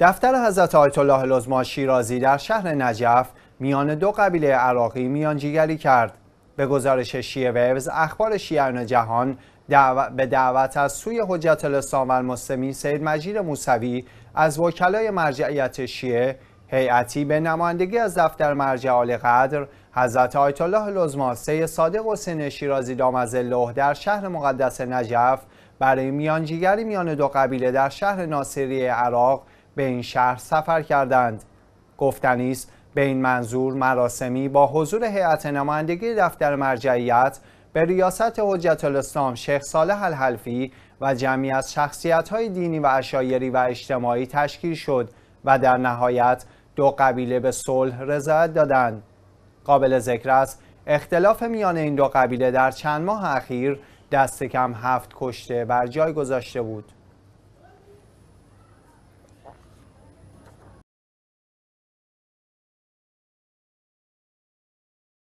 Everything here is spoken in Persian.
دفتر حضرت آیت الله لزما شیرازی در شهر نجف میان دو قبیله عراقی میانجیگری کرد به گزارش شیعه ویوز اخبار شیعان جهان به دعوت از سوی حجت الاسلام و سید مجید موسوی از وکلای مرجعیت شیعه هیئتی به نمایندگی از دفتر مرجع آل قدر حضرت آیت الله لزما سید صادق حسین شیرازی دامز الله در شهر مقدس نجف برای میانجیگری میان دو قبیله در شهر ناصری عراق به این شهر سفر کردند گفتنی است به این منظور مراسمی با حضور هیئت نمایندگی دفتر مرجعیت به ریاست حجت الاسلام شیخ صالح الحلفی و جمعی از شخصیت‌های دینی و اشایری و اجتماعی تشکیل شد و در نهایت دو قبیله به صلح رضایت دادند قابل ذکر است اختلاف میان این دو قبیله در چند ماه اخیر دست کم هفت کشته بر جای گذاشته بود